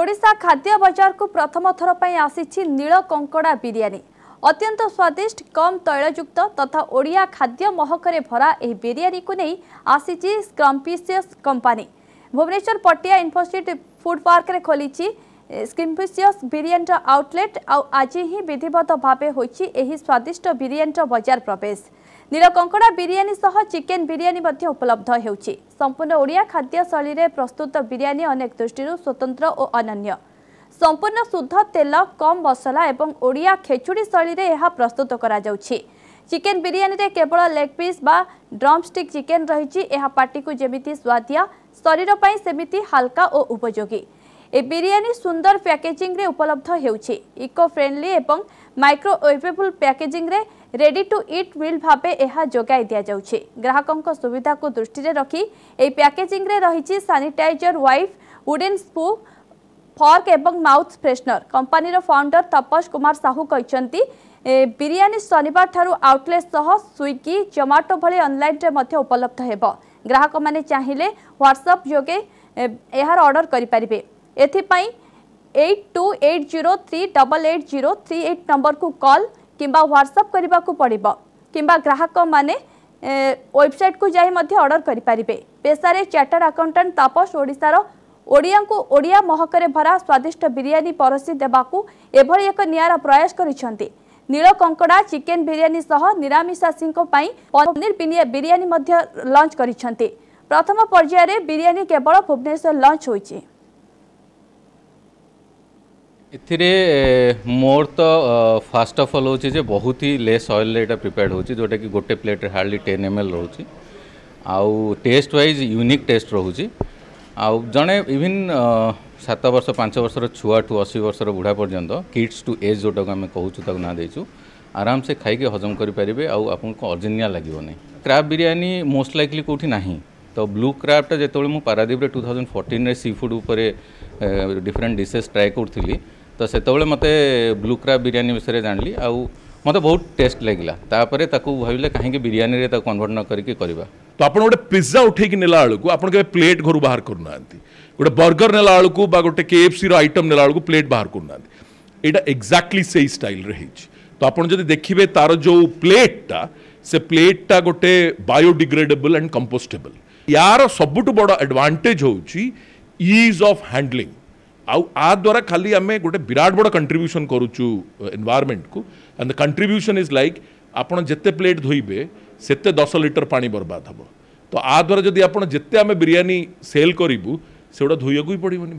ওড়িশা খাদ্য বজারকু প্রথম থর পাই আসিছি নীল কঙ্কড়া বিরিয়ানি অত্যন্ত স্বাদিষ্ট কম তৈলযুক্ত তথা ওড়িয়া খাদ্য মহকরে ভরা এই বিরিয়ানিকু নেই আসিছি scrumptious company Bhubaneswar Patia Infocity food পার্করে খোলিছি স্ক্রিম্পিসিয়স বিরিয়ানির আউটলেট আউ আজি হি বিধিবদ্ধ ভাবে হয়েছি এই স্বাদিষ্ট বিরিয়ানির বজার প্রবেশ ନୀଳକଙ୍କଡ଼ା ବିରିୟାନୀ ସହ ଚିକେନ୍ ବିରିୟାନୀ ମଧ୍ୟ ଉପଲବ୍ଧ ହେଉଛି ସମ୍ପୂର୍ଣ୍ଣ ଓଡ଼ିଆ ଖାଦ୍ୟ ଶୈଳୀରେ ପ୍ରସ୍ତୁତ ବିରିୟାନୀ ଅନେକ ଦୃଷ୍ଟିରୁ ସ୍ୱତନ୍ତ୍ର ଓ ଅନନ୍ୟ ସମ୍ପୂର୍ଣ୍ଣ ଶୁଦ୍ଧ ତେଲ କମ୍ ମସଲା ଏବଂ ଓଡ଼ିଆ ଖେଚୁଡ଼ି ଶୈଳୀରେ ଏହା ପ୍ରସ୍ତୁତ କରାଯାଉଛି চিকেন বিরিয়ানিতে কেবল লেগ পিস বা ড্রমস্টিক চিকেন রয়েছে এহা পাটিকু যেমিতি স্বাদিয়া শরীর পাই সেমিতি হালকা ও উপযোগী এ বিরিয়ানি সুন্দর প্যাকেজিংরে উপলব্ধ হেউছি ইকো ফ্রেন্ডলি এবং মাইক্রোওয়েভেবল প্যাকেজিংরে রেডি টু ইট মিল ভাবে এহা যোগাই দিয়াযাଉଛି গ্রাহকଙ୍କ সুবিধাକୁ ଦୃଷ୍ଟିରେ ରଖି ଏହି ପ୍ୟାକେଜିଂରେ ରହିଛି sanitiser wipe wooden spoon fork ଏବଂ ମାଉଥ ଫ୍ରେଶନର କମ୍ପାନୀର ଫାଉଣ୍ଡର ତପସ କୁମାର ସାହୁ କହିଛନ୍ତି ବିରିୟାନୀ ଶନିବାରଠାରୁ ଆଉଟଲେଟ୍ ସହ ସ୍ୱିଗି ଜମାଟୋ ଭଳି ଅନଲାଇନ୍ରେ ମଧ୍ୟ ଉପଲବ୍ଧ ହେବ ଗ୍ରାହକମାନେ ଚାହିଁଲେ ହ୍ୱାଟ୍ସଆପ୍ ଯୋଗେ ଏହାର ଅର୍ଡ଼ର କରିପାରିବେ ଏଥିପାଇଁ 8280388038 नंबर को कॉल কিংবা হোয়াটসঅ্যাপ করা পড়ব কিংবা গ্রাহক মানে ওয়েবসাইট কু যাই অর্ডর করে পারে পেশার চার্টার্ড আকাউন্টাট তাপস ওড়শার ওড়িয়া ওড়িয়া মহকরে ভরা স্বাদিষ্ট বিরিয়ানি পরশি দেওয়া এভাবে এক নিয়ারা প্রয়াস করেছেন নীল কঙ্কড়া চিকেন বিরিয়ানি সহ নিরামিষাষী পনির বিরিয়ানি লঞ্চ করেছেন প্রথম পর্যায়ে বিরিয়ানি কেবল ভুবনেশ্বর লঞ্চ হয়েছে ଏଥିରେ ମୋର ତ ଫାଷ୍ଟ ଅଫ୍ ଅଲ୍ ହେଉଛି ଯେ ବହୁତ ହି ଲେସ୍ ଅଏଲ୍ରେ ଏଇଟା ପ୍ରିପେୟାର୍ଡ଼ ହେଉଛି ଯେଉଁଟାକି ଗୋଟେ ପ୍ଲେଟ୍ରେ ହାର୍ଡ଼ଲି ଟେନ୍ ଏମ୍ ଏଲ୍ ରହୁଛି ଆଉ ଟେଷ୍ଟ ୱାଇଜ୍ ୟୁନିକ୍ ଟେଷ୍ଟ ରହୁଛି ଆଉ ଜଣେ ଇଭିନ୍ ସାତ ବର୍ଷ ପାଞ୍ଚ ବର୍ଷର ଛୁଆଠୁ ଅଶୀ ବର୍ଷର ବୁଢ଼ା ପର୍ଯ୍ୟନ୍ତ କିଡ୍ସ ଟୁ ଏଜ୍ ଯେଉଁଟାକୁ ଆମେ କହୁଛୁ ତାକୁ ନାଁ ଦେଇଛୁ ଆରାମସେ ଖାଇକି ହଜମ କରିପାରିବେ ଆଉ ଆପଣଙ୍କୁ ଅର୍ଜିନିଆ ଲାଗିବନି କ୍ରାବ୍ ବିରିୟାନୀ ମୋଷ୍ଟ ଲାଇକଲି କେଉଁଠି ନାହିଁ ତ ବ୍ଲୁ କ୍ରାବ୍ଟା ଯେତେବେଳେ ମୁଁ ପାରାଦ୍ୱୀପରେ ଟୁ ଥାଉଜେଣ୍ଡ ଫୋର୍ଟିନ୍ରେ ସି ଫୁଡ଼୍ ଉପରେ ଡିଫରେଣ୍ଟ ଡିଶେସ୍ ଟ୍ରାଏ କରୁଥିଲି ତ ସେତେବେଳେ ମୋତେ ବ୍ଲୁ କ୍ରାବ୍ ବିରିୟାନୀ ବିଷୟରେ ଜାଣିଲି ଆଉ ମୋତେ ବହୁତ ଟେଷ୍ଟ ଲାଗିଲା ତାପରେ ତାକୁ ଭାବିଲେ କାହିଁକି ବିରିୟାନୀରେ ତାକୁ କନଭର୍ଟ ନ କରିକି କରିବା ତ ଆପଣ ଗୋଟେ ପିଜ୍ଜା ଉଠେଇକି ନେଲା ବେଳକୁ ଆପଣ କେବେ ପ୍ଲେଟ୍ ଘରୁ ବାହାର କରୁନାହାନ୍ତି ଗୋଟେ ବର୍ଗର ନେଲା ବେଳକୁ ବା ଗୋଟେ କେଏଫ୍ସିର ଆଇଟମ୍ ନେଲା ବେଳକୁ ପ୍ଲେଟ୍ ବାହାର କରୁନାହାନ୍ତି ଏଇଟା ଏକ୍ଜାକ୍ଟଲି ସେଇ ଷ୍ଟାଇଲ୍ରେ ହେଇଛି ତ ଆପଣ ଯଦି ଦେଖିବେ ତାର ଯେଉଁ ପ୍ଲେଟ୍ଟା ସେ ପ୍ଲେଟ୍ଟା ଗୋଟେ ବାୟୋଡିଗ୍ରେଡେବଲ୍ ଆଣ୍ଡ କମ୍ପୋଷ୍ଟେବଲ୍ ୟାର ସବୁଠୁ ବଡ଼ ଆଡ଼ଭାଣ୍ଟେଜ୍ ହେଉଛି ଇଜ୍ ଅଫ୍ ହ୍ୟାଣ୍ଡଲିଂ आ द्वारा खाली आम गोटे विराट बड़ कंट्रब्यूशन करुच्छू एनवायरमेंट को and the contribution is like आपत प्लेट धोबे से दस लिटर पा बर्बाद हम तो आ द्वारा जब आप जिते आम बिरीयी सेल करूँ से गुड़ा धोवाक ही पड़े